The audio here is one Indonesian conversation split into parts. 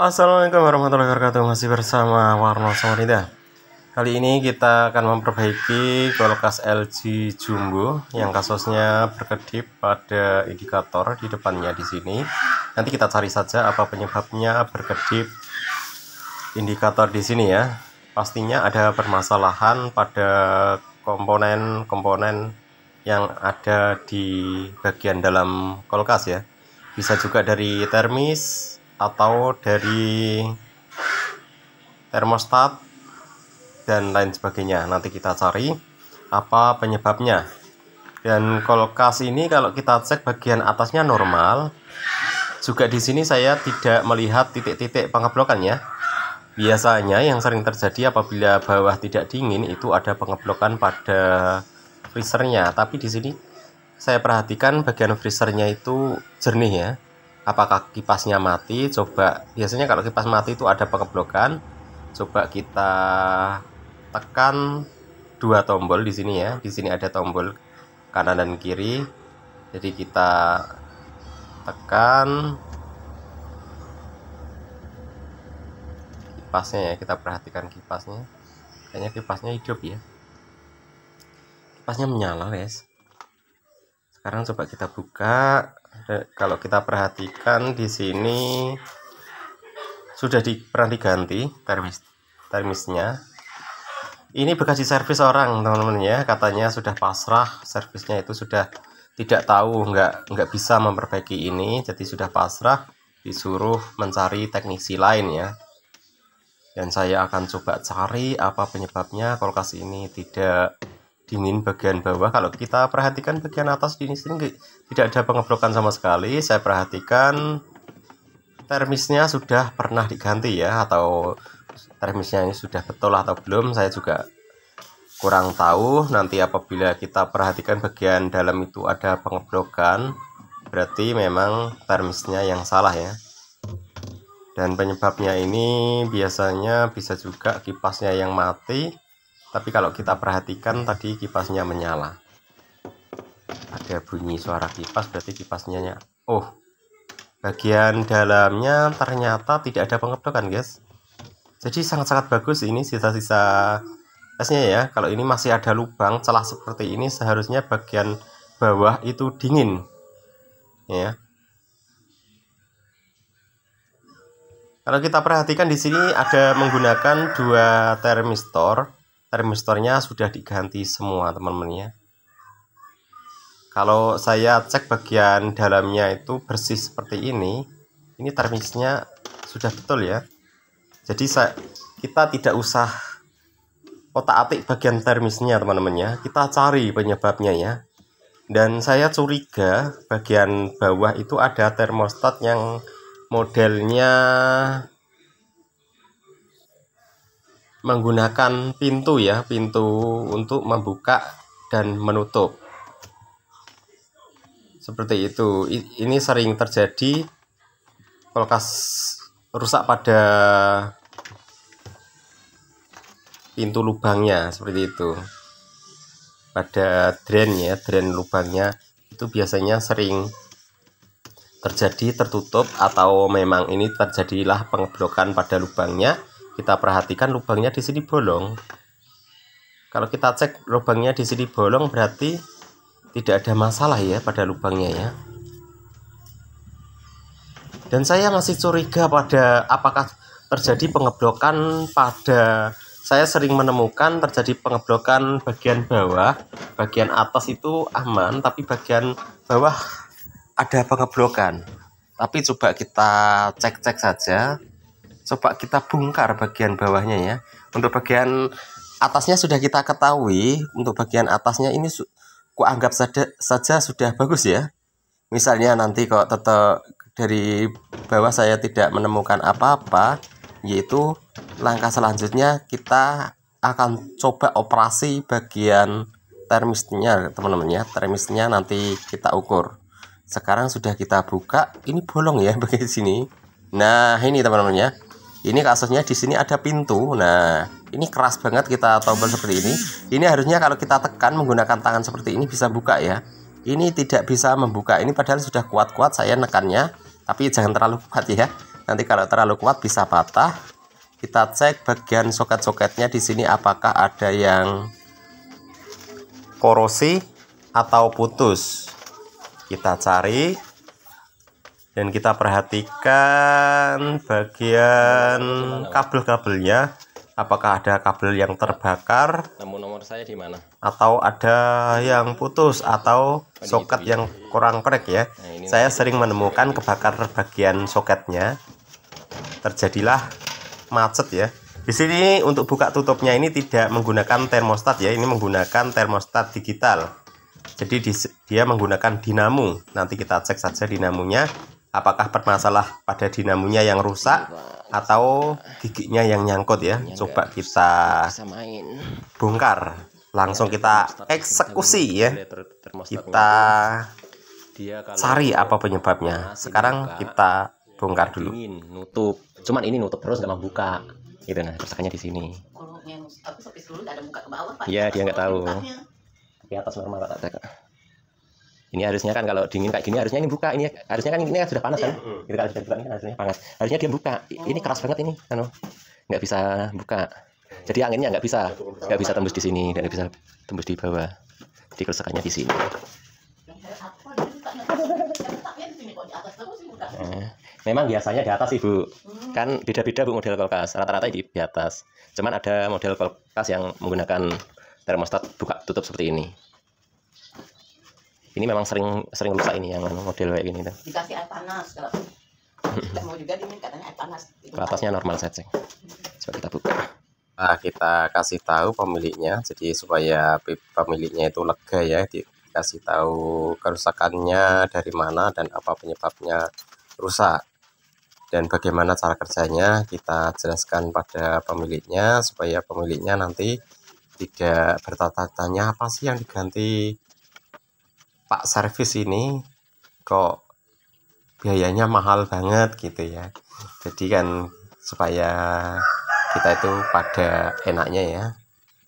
Assalamualaikum warahmatullahi wabarakatuh Masih bersama Warno Songrida Kali ini kita akan memperbaiki kulkas LG Jumbo Yang kasusnya berkedip pada indikator di depannya di sini Nanti kita cari saja apa penyebabnya berkedip indikator di sini ya Pastinya ada permasalahan pada komponen-komponen yang ada di bagian dalam kulkas ya Bisa juga dari termis, atau dari termostat dan lain sebagainya nanti kita cari apa penyebabnya dan kulkas ini kalau kita cek bagian atasnya normal juga di sini saya tidak melihat titik-titik pengeblokan ya biasanya yang sering terjadi apabila bawah tidak dingin itu ada pengeblokan pada freezernya tapi di sini saya perhatikan bagian freezernya itu jernih ya apakah kipasnya mati coba biasanya kalau kipas mati itu ada pengeblokan coba kita tekan dua tombol di sini ya di sini ada tombol kanan dan kiri jadi kita tekan kipasnya ya kita perhatikan kipasnya kayaknya kipasnya hidup ya kipasnya menyala guys sekarang coba kita buka Eh, kalau kita perhatikan di sini sudah di, pernah diganti termis termisnya ini bekas di servis orang teman-teman ya katanya sudah pasrah servisnya itu sudah tidak tahu nggak nggak bisa memperbaiki ini jadi sudah pasrah disuruh mencari teknisi lain ya dan saya akan coba cari apa penyebabnya kulkas ini tidak dingin bagian bawah kalau kita perhatikan bagian atas di sini tidak ada pengeblokan sama sekali saya perhatikan termisnya sudah pernah diganti ya atau termisnya ini sudah betul atau belum saya juga kurang tahu nanti apabila kita perhatikan bagian dalam itu ada pengeblokan berarti memang termisnya yang salah ya dan penyebabnya ini biasanya bisa juga kipasnya yang mati tapi kalau kita perhatikan tadi kipasnya menyala ada bunyi suara kipas berarti kipasnya nya oh bagian dalamnya ternyata tidak ada pengedokan guys jadi sangat-sangat bagus ini sisa-sisa esnya ya kalau ini masih ada lubang celah seperti ini seharusnya bagian bawah itu dingin ya kalau kita perhatikan di sini ada menggunakan dua termistor termistornya sudah diganti semua teman-teman ya kalau saya cek bagian dalamnya itu bersih seperti ini ini termisnya sudah betul ya jadi saya, kita tidak usah otak-atik bagian termisnya teman-teman ya kita cari penyebabnya ya dan saya curiga bagian bawah itu ada termostat yang modelnya menggunakan pintu ya, pintu untuk membuka dan menutup. Seperti itu. Ini sering terjadi kulkas rusak pada pintu lubangnya seperti itu. Pada drain ya, drain lubangnya itu biasanya sering terjadi tertutup atau memang ini terjadilah pengeblokan pada lubangnya kita perhatikan lubangnya di sini bolong. Kalau kita cek lubangnya di sini bolong berarti tidak ada masalah ya pada lubangnya ya. Dan saya masih curiga pada apakah terjadi pengeblokan pada saya sering menemukan terjadi pengeblokan bagian bawah, bagian atas itu aman tapi bagian bawah ada pengeblokan. Tapi coba kita cek-cek saja coba kita bongkar bagian bawahnya ya untuk bagian atasnya sudah kita ketahui untuk bagian atasnya ini kuanggap saja, saja sudah bagus ya misalnya nanti kok tetap dari bawah saya tidak menemukan apa-apa yaitu langkah selanjutnya kita akan coba operasi bagian termisnya teman-teman ya termisnya nanti kita ukur sekarang sudah kita buka ini bolong ya bagian sini nah ini teman-teman ya ini kasusnya di sini ada pintu nah ini keras banget kita tombol seperti ini ini harusnya kalau kita tekan menggunakan tangan seperti ini bisa buka ya ini tidak bisa membuka ini padahal sudah kuat-kuat saya nekannya tapi jangan terlalu kuat ya nanti kalau terlalu kuat bisa patah kita cek bagian soket-soketnya di sini apakah ada yang korosi atau putus kita cari dan kita perhatikan bagian kabel-kabelnya apakah ada kabel yang terbakar atau ada yang putus atau oh, soket yang iya. kurang korek ya nah, saya sering menemukan kebakar bagian soketnya terjadilah macet ya di sini untuk buka tutupnya ini tidak menggunakan termostat ya, ini menggunakan termostat digital. Jadi dia menggunakan dinamo. Nanti kita cek saja dinamonya apakah permasalah pada dinamonya yang rusak atau giginya yang nyangkut ya coba kita bongkar langsung kita eksekusi ya kita ya. cari apa penyebabnya sekarang kita bongkar dulu nutup cuman ini nutup terus nggak mau buka gitu nah kerusakannya di sini ya dia nggak tahu di atas normal tak ini harusnya kan kalau dingin kayak gini harusnya ini buka ini harusnya kan ini kan sudah panas kan ini iya, gitu kalau sudah buka ini harusnya panas harusnya dia buka ini oh. keras banget ini kan nggak bisa buka jadi anginnya nggak bisa nggak bisa tembus di sini dan nggak bisa tembus di bawah jadi kerusakannya di sini eh, memang biasanya di atas ibu hmm. kan beda-beda bu model kulkas rata-rata di, di atas cuman ada model kulkas yang menggunakan termostat buka tutup seperti ini ini memang sering sering rusak ini yang model kayak gini tuh dikasih air panas kalau tidak mau juga dingin katanya air panas gitu. ke atasnya normal saja coba kita buka nah, kita kasih tahu pemiliknya jadi supaya pemiliknya itu lega ya dikasih tahu kerusakannya dari mana dan apa penyebabnya rusak dan bagaimana cara kerjanya kita jelaskan pada pemiliknya supaya pemiliknya nanti tidak bertanya tanya apa sih yang diganti pak servis ini kok biayanya mahal banget gitu ya jadi kan supaya kita itu pada enaknya ya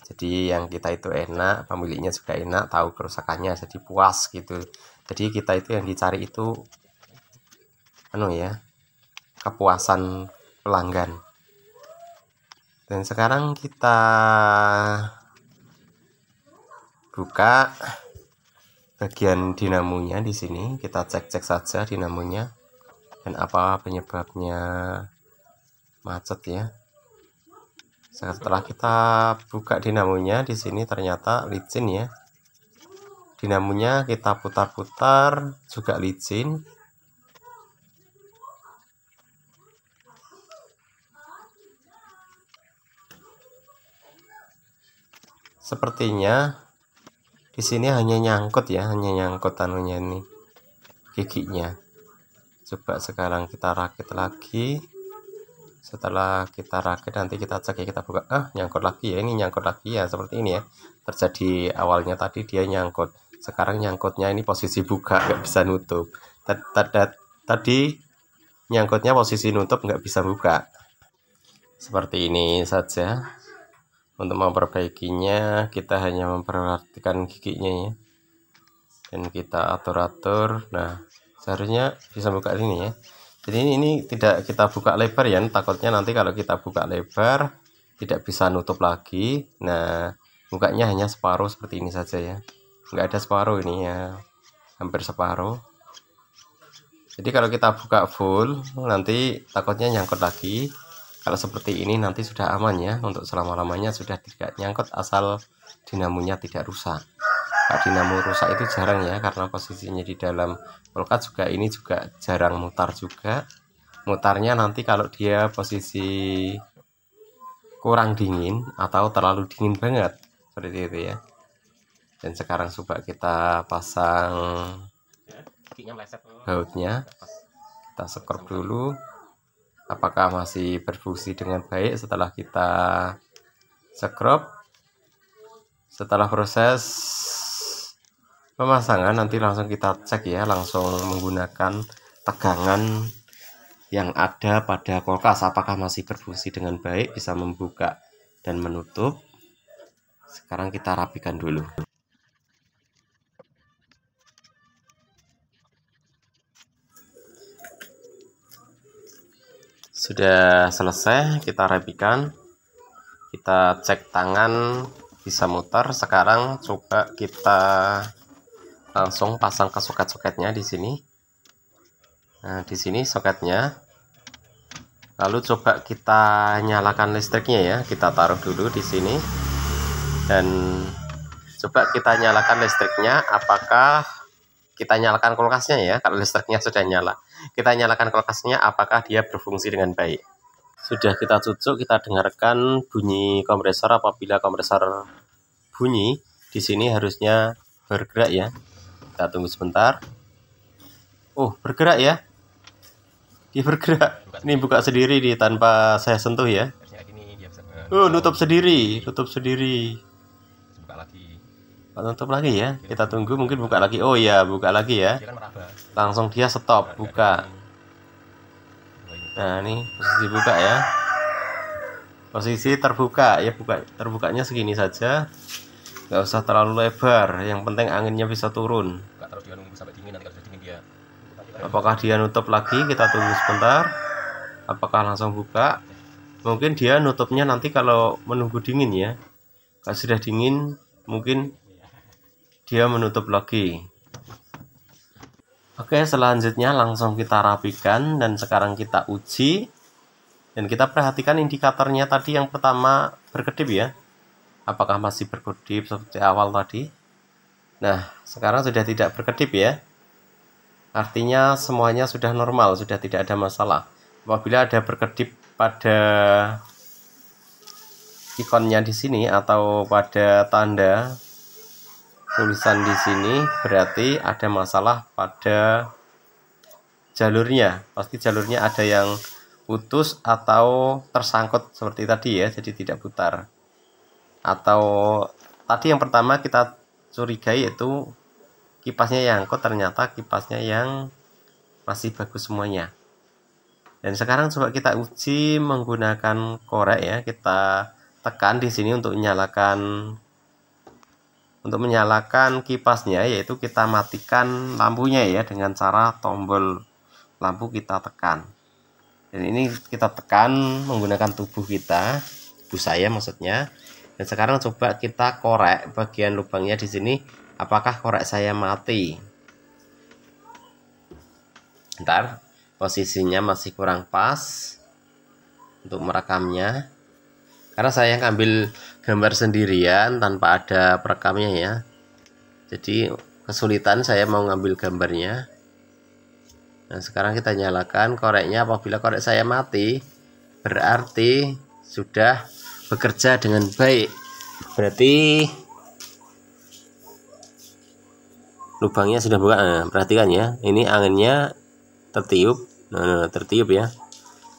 jadi yang kita itu enak pemiliknya juga enak tahu kerusakannya jadi puas gitu jadi kita itu yang dicari itu anu ya kepuasan pelanggan dan sekarang kita buka bagian dinamonya di sini kita cek-cek saja dinamonya dan apa penyebabnya macet ya setelah kita buka dinamonya di sini ternyata licin ya dinamonya kita putar-putar juga licin sepertinya di sini hanya nyangkut ya hanya nyangkut anunya ini giginya coba sekarang kita rakit lagi setelah kita rakit nanti kita cek ya kita buka ah nyangkut lagi ya ini nyangkut lagi ya seperti ini ya terjadi awalnya tadi dia nyangkut sekarang nyangkutnya ini posisi buka nggak bisa nutup tadi nyangkutnya posisi nutup nggak bisa buka seperti ini saja untuk memperbaikinya kita hanya memperhatikan giginya ya dan kita atur-atur nah seharusnya bisa buka ini ya jadi ini, ini tidak kita buka lebar ya takutnya nanti kalau kita buka lebar tidak bisa nutup lagi nah bukanya hanya separuh seperti ini saja ya enggak ada separuh ini ya hampir separuh jadi kalau kita buka full nanti takutnya nyangkut lagi kalau seperti ini nanti sudah aman ya untuk selama-lamanya sudah tidak nyangkut asal dinamonya tidak rusak nah, dinamo rusak itu jarang ya karena posisinya di dalam kulkas juga ini juga jarang mutar juga mutarnya nanti kalau dia posisi kurang dingin atau terlalu dingin banget seperti itu ya dan sekarang coba kita pasang bautnya kita sekor dulu apakah masih berfungsi dengan baik setelah kita scrub setelah proses pemasangan nanti langsung kita cek ya langsung menggunakan tegangan yang ada pada kulkas apakah masih berfungsi dengan baik bisa membuka dan menutup sekarang kita rapikan dulu sudah selesai kita rapikan kita cek tangan bisa muter sekarang coba kita langsung pasang ke soket-soketnya di sini nah di sini soketnya lalu coba kita nyalakan listriknya ya kita taruh dulu di sini dan coba kita nyalakan listriknya apakah kita nyalakan kulkasnya ya kalau listriknya sudah nyala kita nyalakan kulkasnya apakah dia berfungsi dengan baik. Sudah kita cucuk, kita dengarkan bunyi kompresor apabila kompresor bunyi, di sini harusnya bergerak ya. Kita tunggu sebentar. Oh, bergerak ya. Dia bergerak. Ini buka sendiri di tanpa saya sentuh ya. Oh, nutup sendiri, nutup sendiri tutup lagi ya kita tunggu mungkin buka lagi oh ya buka lagi ya langsung dia stop buka nah ini posisi buka ya posisi terbuka ya buka terbukanya segini saja nggak usah terlalu lebar yang penting anginnya bisa turun apakah dia nutup lagi kita tunggu sebentar apakah langsung buka mungkin dia nutupnya nanti kalau menunggu dingin ya kalau sudah dingin mungkin dia menutup lagi oke selanjutnya langsung kita rapikan dan sekarang kita uji dan kita perhatikan indikatornya tadi yang pertama berkedip ya apakah masih berkedip seperti awal tadi nah sekarang sudah tidak berkedip ya artinya semuanya sudah normal sudah tidak ada masalah apabila ada berkedip pada ikonnya di sini atau pada tanda tulisan di sini berarti ada masalah pada jalurnya pasti jalurnya ada yang putus atau tersangkut seperti tadi ya jadi tidak putar atau tadi yang pertama kita curigai itu kipasnya yang angkut ternyata kipasnya yang masih bagus semuanya dan sekarang coba kita uji menggunakan korek ya kita tekan di sini untuk nyalakan untuk menyalakan kipasnya yaitu kita matikan lampunya ya dengan cara tombol lampu kita tekan. Dan ini kita tekan menggunakan tubuh kita, tubuh saya maksudnya. Dan sekarang coba kita korek bagian lubangnya di sini apakah korek saya mati. Ntar posisinya masih kurang pas untuk merekamnya karena saya ngambil gambar sendirian tanpa ada perekamnya ya jadi kesulitan saya mau ngambil gambarnya nah sekarang kita nyalakan koreknya apabila korek saya mati berarti sudah bekerja dengan baik berarti lubangnya sudah buka nah, perhatikan ya ini anginnya tertiup nah, nah tertiup ya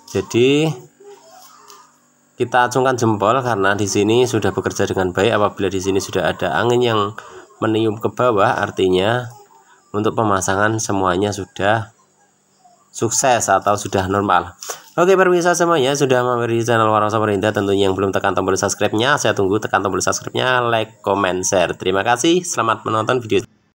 jadi kita acungkan jempol karena di sini sudah bekerja dengan baik. Apabila di sini sudah ada angin yang meniup ke bawah, artinya untuk pemasangan semuanya sudah sukses atau sudah normal. Oke pemirsa semuanya sudah mampir di channel Warung Samarinda tentunya yang belum tekan tombol subscribe-nya saya tunggu tekan tombol subscribe-nya like, comment, share. Terima kasih, selamat menonton video